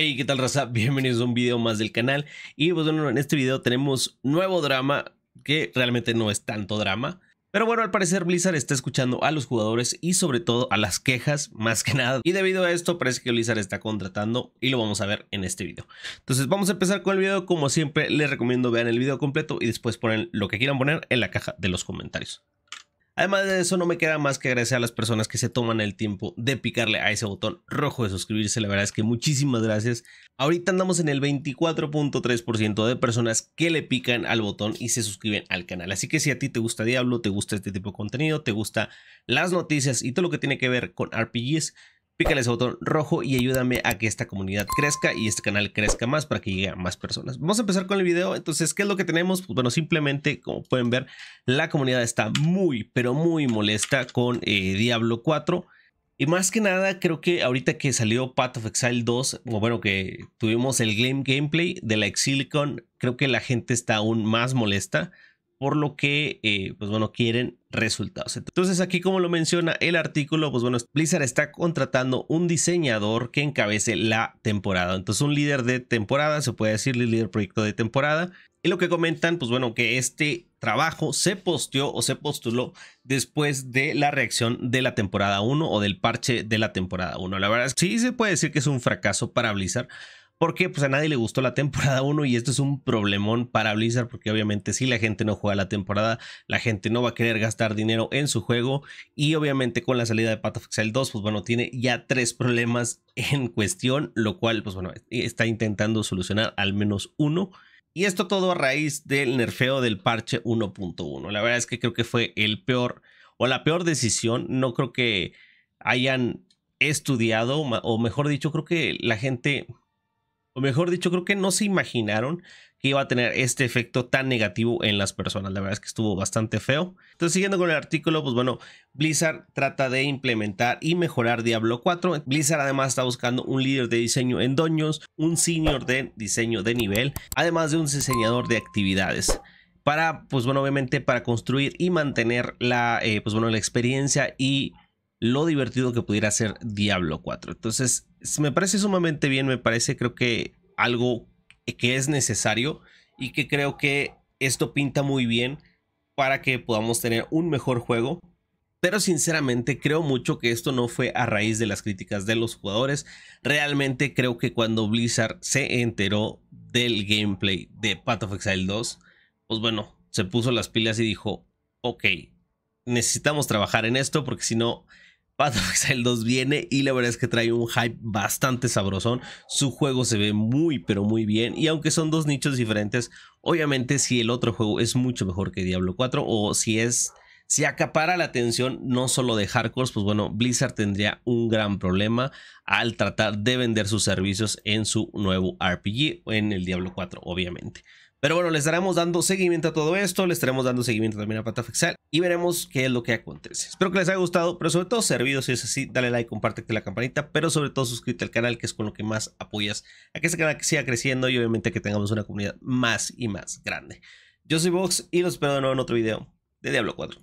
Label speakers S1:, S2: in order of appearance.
S1: Hey, ¿qué tal raza? Bienvenidos a un video más del canal y pues bueno, en este video tenemos nuevo drama que realmente no es tanto drama pero bueno, al parecer Blizzard está escuchando a los jugadores y sobre todo a las quejas más que nada. Y debido a esto parece que Blizzard está contratando y lo vamos a ver en este video. Entonces vamos a empezar con el video. Como siempre les recomiendo vean el video completo y después ponen lo que quieran poner en la caja de los comentarios. Además de eso, no me queda más que agradecer a las personas que se toman el tiempo de picarle a ese botón rojo de suscribirse. La verdad es que muchísimas gracias. Ahorita andamos en el 24.3% de personas que le pican al botón y se suscriben al canal. Así que si a ti te gusta Diablo, te gusta este tipo de contenido, te gusta las noticias y todo lo que tiene que ver con RPGs, pícale ese botón rojo y ayúdame a que esta comunidad crezca y este canal crezca más para que llegue a más personas. Vamos a empezar con el video. Entonces, ¿qué es lo que tenemos? Pues, bueno, simplemente, como pueden ver, la comunidad está muy, pero muy molesta con eh, Diablo 4. Y más que nada, creo que ahorita que salió Path of Exile 2, o bueno, que tuvimos el game gameplay de la Exilicon, creo que la gente está aún más molesta por lo que, eh, pues bueno, quieren resultados. Entonces aquí, como lo menciona el artículo, pues bueno, Blizzard está contratando un diseñador que encabece la temporada. Entonces un líder de temporada, se puede decir líder proyecto de temporada. Y lo que comentan, pues bueno, que este trabajo se posteó o se postuló después de la reacción de la temporada 1 o del parche de la temporada 1. La verdad, sí se puede decir que es un fracaso para Blizzard porque pues a nadie le gustó la temporada 1 y esto es un problemón para Blizzard porque obviamente si la gente no juega la temporada, la gente no va a querer gastar dinero en su juego y obviamente con la salida de Path of Exile 2, pues bueno, tiene ya tres problemas en cuestión, lo cual pues bueno, está intentando solucionar al menos uno. Y esto todo a raíz del nerfeo del parche 1.1. La verdad es que creo que fue el peor o la peor decisión. No creo que hayan estudiado, o mejor dicho, creo que la gente o mejor dicho, creo que no se imaginaron que iba a tener este efecto tan negativo en las personas. La verdad es que estuvo bastante feo. Entonces, siguiendo con el artículo, pues bueno, Blizzard trata de implementar y mejorar Diablo 4. Blizzard además está buscando un líder de diseño en Doños, un senior de diseño de nivel, además de un diseñador de actividades para, pues bueno, obviamente para construir y mantener la, eh, pues bueno, la experiencia y lo divertido que pudiera ser Diablo 4. Entonces, me parece sumamente bien, me parece creo que algo que es necesario y que creo que esto pinta muy bien para que podamos tener un mejor juego. Pero sinceramente creo mucho que esto no fue a raíz de las críticas de los jugadores. Realmente creo que cuando Blizzard se enteró del gameplay de Path of Exile 2, pues bueno, se puso las pilas y dijo, ok, necesitamos trabajar en esto porque si no Path of 2 viene y la verdad es que trae un hype bastante sabrosón. Su juego se ve muy, pero muy bien. Y aunque son dos nichos diferentes, obviamente si el otro juego es mucho mejor que Diablo 4 o si es... Si acapara la atención no solo de hardcore, pues bueno, Blizzard tendría un gran problema al tratar de vender sus servicios en su nuevo RPG, en el Diablo 4, obviamente. Pero bueno, les estaremos dando seguimiento a todo esto, Les estaremos dando seguimiento también a Patafexal y veremos qué es lo que acontece. Espero que les haya gustado, pero sobre todo servido, si es así, dale like, comparte la campanita, pero sobre todo suscríbete al canal que es con lo que más apoyas a que este canal siga creciendo y obviamente que tengamos una comunidad más y más grande. Yo soy Vox y los espero de nuevo en otro video de Diablo 4.